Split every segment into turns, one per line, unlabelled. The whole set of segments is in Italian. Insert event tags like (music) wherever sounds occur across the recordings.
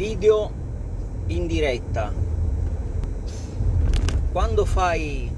video in diretta quando fai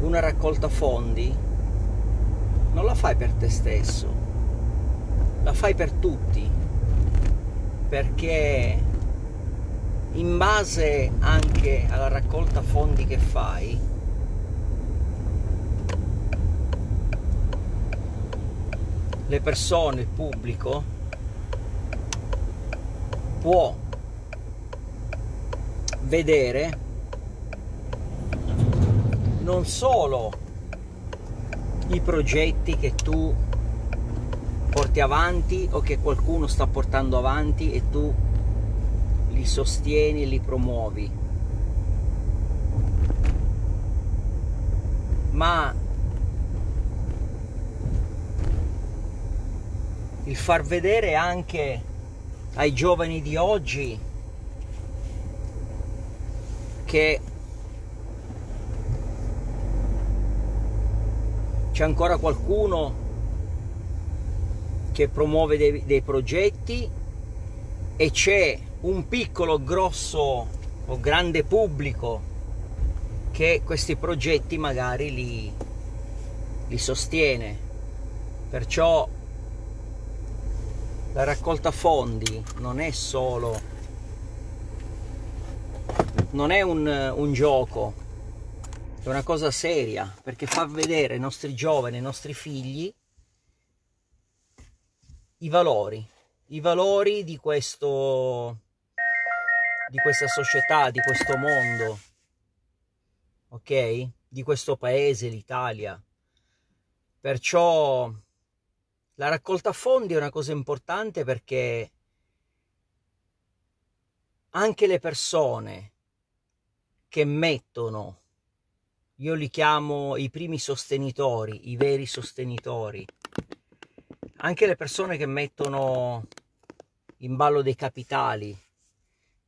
una raccolta fondi non la fai per te stesso la fai per tutti perché in base anche alla raccolta fondi che fai le persone il pubblico può vedere non solo i progetti che tu porti avanti o che qualcuno sta portando avanti e tu li sostieni, e li promuovi, ma il far vedere anche ai giovani di oggi che c'è ancora qualcuno che promuove dei, dei progetti e c'è un piccolo, grosso o grande pubblico che questi progetti magari li, li sostiene. Perciò la raccolta fondi non è solo non è un, un gioco è una cosa seria perché fa vedere ai nostri giovani ai nostri figli i valori i valori di questo di questa società di questo mondo ok di questo paese l'italia perciò la raccolta fondi è una cosa importante perché anche le persone che mettono, io li chiamo i primi sostenitori, i veri sostenitori, anche le persone che mettono in ballo dei capitali,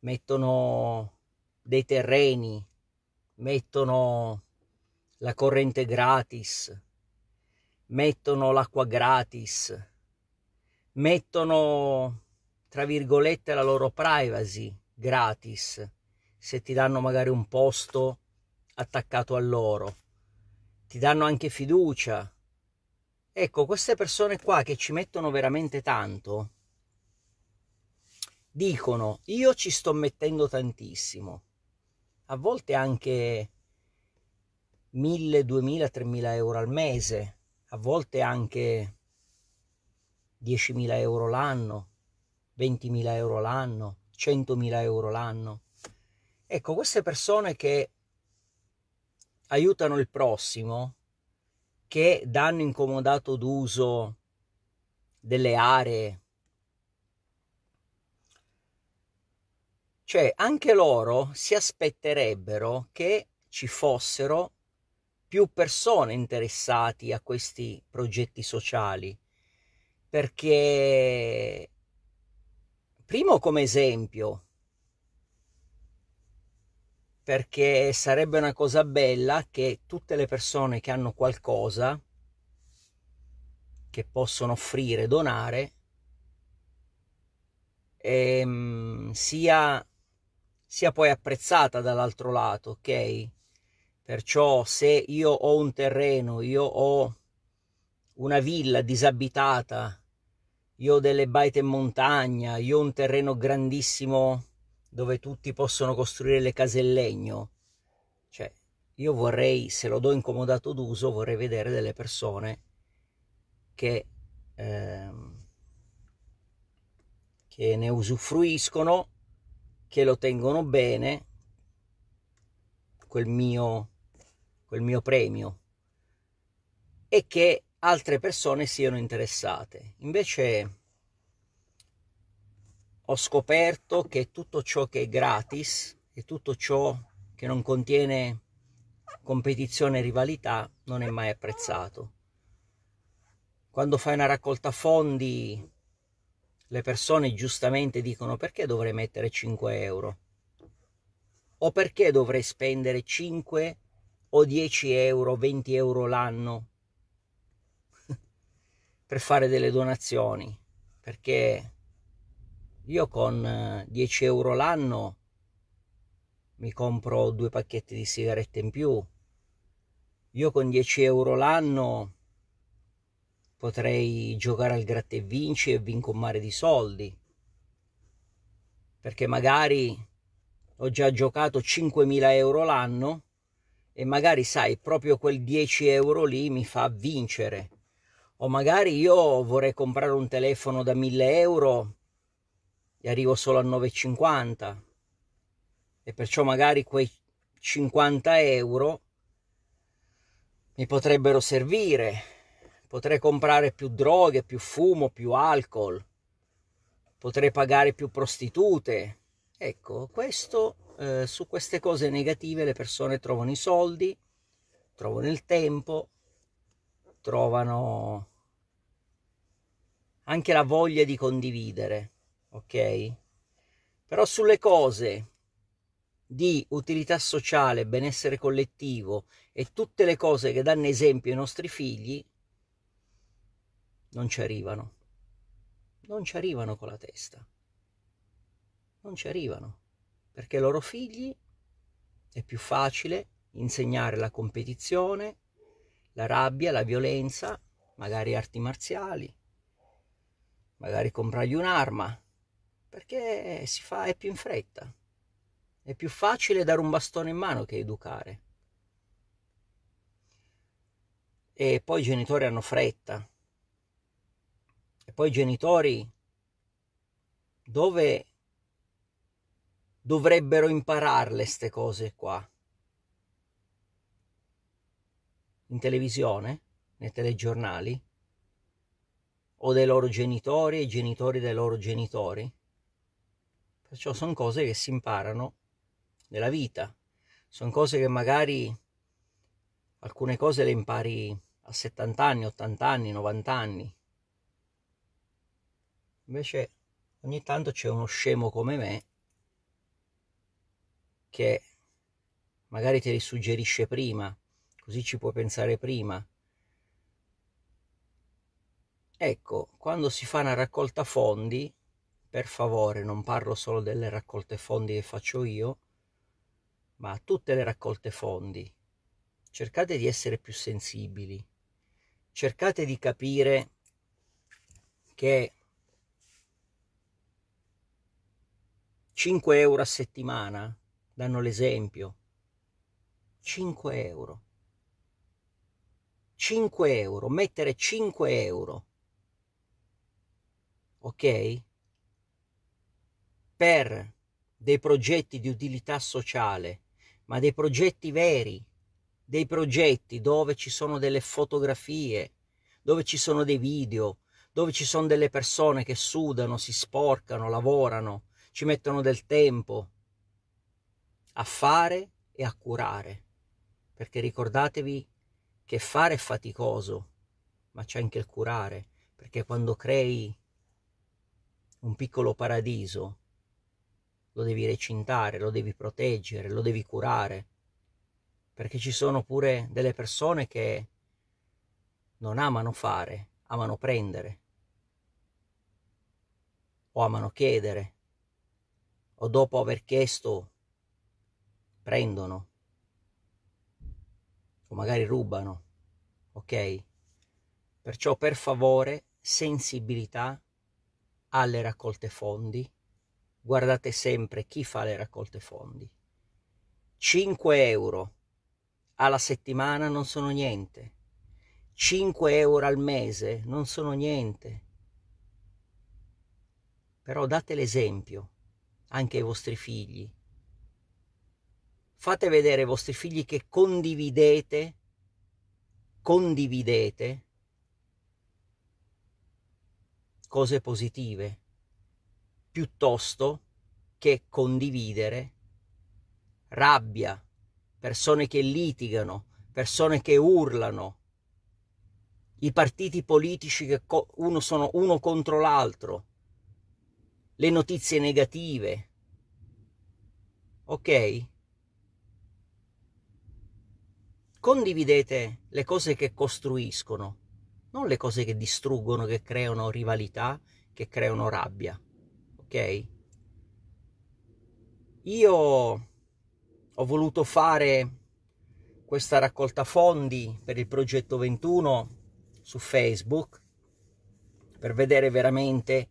mettono dei terreni, mettono la corrente gratis, mettono l'acqua gratis, mettono, tra virgolette, la loro privacy gratis, se ti danno magari un posto attaccato a loro, ti danno anche fiducia. Ecco, queste persone qua che ci mettono veramente tanto, dicono io ci sto mettendo tantissimo, a volte anche 1000, 2000, 3000 euro al mese a volte anche 10.000 euro l'anno, 20.000 euro l'anno, 100.000 euro l'anno. Ecco, queste persone che aiutano il prossimo, che danno incomodato d'uso delle aree, cioè anche loro si aspetterebbero che ci fossero più persone interessate a questi progetti sociali, perché primo come esempio, perché sarebbe una cosa bella che tutte le persone che hanno qualcosa che possono offrire, donare, ehm, sia, sia poi apprezzata dall'altro lato, ok? Perciò se io ho un terreno, io ho una villa disabitata, io ho delle baite in montagna, io ho un terreno grandissimo dove tutti possono costruire le case in legno. Cioè, io vorrei, se lo do incomodato d'uso, vorrei vedere delle persone che, ehm, che ne usufruiscono, che lo tengono bene, quel mio quel mio premio e che altre persone siano interessate. Invece ho scoperto che tutto ciò che è gratis e tutto ciò che non contiene competizione e rivalità non è mai apprezzato. Quando fai una raccolta fondi le persone giustamente dicono perché dovrei mettere 5 euro o perché dovrei spendere 5 euro o 10 euro, 20 euro l'anno (laughs) per fare delle donazioni, perché io con 10 eh, euro l'anno mi compro due pacchetti di sigarette in più, io con 10 euro l'anno potrei giocare al gratta e vinci e vinco un mare di soldi, perché magari ho già giocato 5.000 euro l'anno e magari sai proprio quel 10 euro lì mi fa vincere o magari io vorrei comprare un telefono da 1000 euro e arrivo solo a 9,50 e perciò magari quei 50 euro mi potrebbero servire potrei comprare più droghe più fumo più alcol potrei pagare più prostitute ecco questo eh, su queste cose negative le persone trovano i soldi, trovano il tempo, trovano anche la voglia di condividere, ok? Però sulle cose di utilità sociale, benessere collettivo e tutte le cose che danno esempio ai nostri figli, non ci arrivano. Non ci arrivano con la testa. Non ci arrivano perché ai loro figli è più facile insegnare la competizione, la rabbia, la violenza, magari arti marziali, magari comprargli un'arma, perché si fa è più in fretta. È più facile dare un bastone in mano che educare. E poi i genitori hanno fretta. E poi i genitori dove dovrebbero impararle ste cose qua. In televisione, nei telegiornali, o dei loro genitori e i genitori dei loro genitori. Perciò sono cose che si imparano nella vita. Sono cose che magari alcune cose le impari a 70 anni, 80 anni, 90 anni. Invece ogni tanto c'è uno scemo come me che magari te li suggerisce prima, così ci puoi pensare prima. Ecco, quando si fa una raccolta fondi, per favore, non parlo solo delle raccolte fondi che faccio io, ma tutte le raccolte fondi. Cercate di essere più sensibili. Cercate di capire che 5 euro a settimana danno l'esempio. 5 euro. 5 euro, mettere 5 euro. Ok? Per dei progetti di utilità sociale, ma dei progetti veri, dei progetti dove ci sono delle fotografie, dove ci sono dei video, dove ci sono delle persone che sudano, si sporcano, lavorano, ci mettono del tempo, a fare e a curare, perché ricordatevi che fare è faticoso, ma c'è anche il curare, perché quando crei un piccolo paradiso, lo devi recintare, lo devi proteggere, lo devi curare, perché ci sono pure delle persone che non amano fare, amano prendere, o amano chiedere, o dopo aver chiesto prendono o magari rubano, ok? Perciò per favore sensibilità alle raccolte fondi, guardate sempre chi fa le raccolte fondi. 5 euro alla settimana non sono niente, 5 euro al mese non sono niente. Però date l'esempio anche ai vostri figli, fate vedere ai vostri figli che condividete, condividete cose positive piuttosto che condividere rabbia, persone che litigano, persone che urlano, i partiti politici che uno sono uno contro l'altro, le notizie negative. Ok? condividete le cose che costruiscono, non le cose che distruggono, che creano rivalità, che creano rabbia. Ok? Io ho voluto fare questa raccolta fondi per il progetto 21 su Facebook per vedere veramente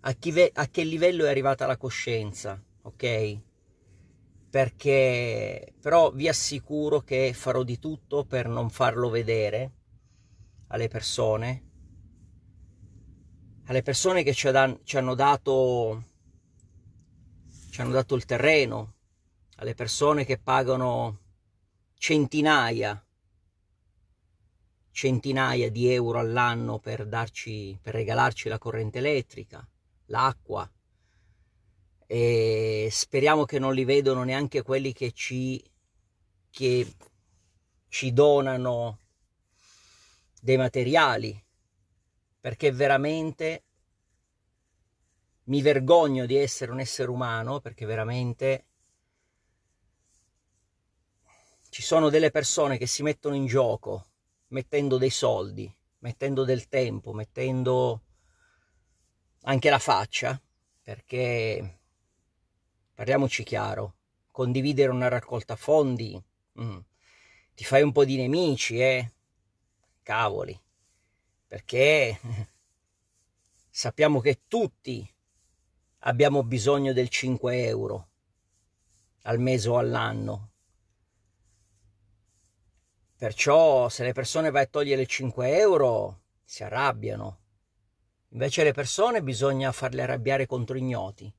a, ve- a che livello è arrivata la coscienza, ok? perché però vi assicuro che farò di tutto per non farlo vedere alle persone, alle persone che ci, adan- ci, hanno dato, ci hanno dato il terreno, alle persone che pagano centinaia, centinaia di euro all'anno per, darci, per regalarci la corrente elettrica, l'acqua, e speriamo che non li vedano neanche quelli che ci, che ci donano dei materiali, perché veramente mi vergogno di essere un essere umano, perché veramente ci sono delle persone che si mettono in gioco mettendo dei soldi, mettendo del tempo, mettendo anche la faccia, perché parliamoci chiaro, condividere una raccolta fondi, mm, ti fai un po' di nemici, eh? Cavoli, perché (laughs) sappiamo che tutti abbiamo bisogno del 5 euro al mese o all'anno. Perciò se le persone vai a togliere il 5 euro si arrabbiano. Invece le persone bisogna farle arrabbiare contro ignoti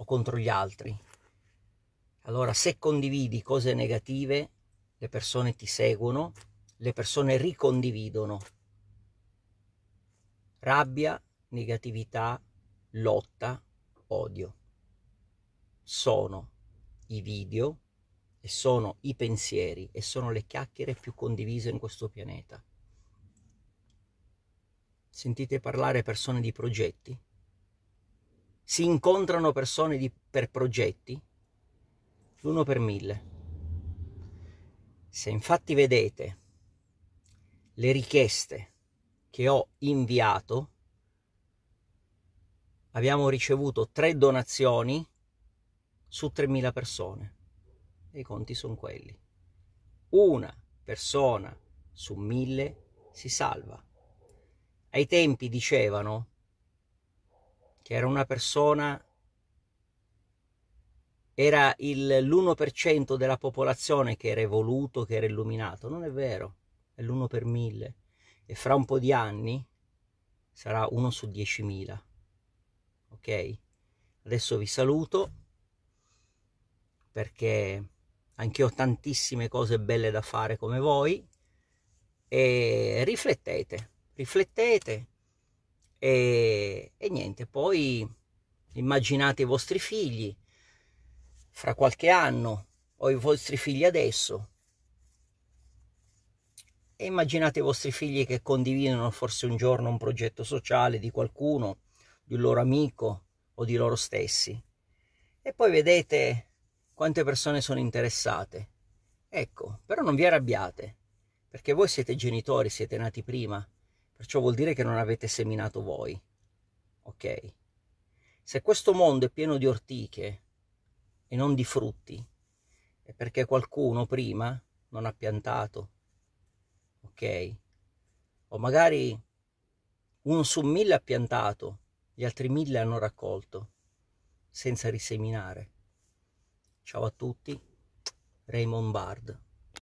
o contro gli altri. Allora, se condividi cose negative, le persone ti seguono, le persone ricondividono. Rabbia, negatività, lotta, odio. Sono i video e sono i pensieri e sono le chiacchiere più condivise in questo pianeta. Sentite parlare persone di progetti, si incontrano persone di, per progetti, l'uno per mille. Se infatti vedete le richieste che ho inviato, abbiamo ricevuto tre donazioni su 3.000 persone. E i conti sono quelli. Una persona su mille si salva. Ai tempi dicevano che era una persona, era il, l'1% della popolazione che era evoluto, che era illuminato. Non è vero, è l'1 per mille. E fra un po' di anni sarà 1 su 10.000. Ok? Adesso vi saluto perché anch'io ho tantissime cose belle da fare come voi e riflettete, riflettete e niente, poi immaginate i vostri figli fra qualche anno o i vostri figli adesso. E immaginate i vostri figli che condividono forse un giorno un progetto sociale di qualcuno, di un loro amico o di loro stessi. E poi vedete quante persone sono interessate. Ecco, però non vi arrabbiate, perché voi siete genitori, siete nati prima, perciò vuol dire che non avete seminato voi ok? Se questo mondo è pieno di ortiche e non di frutti, è perché qualcuno prima non ha piantato, ok? O magari uno su mille ha piantato, gli altri mille hanno raccolto, senza riseminare. Ciao a tutti, Raymond Bard.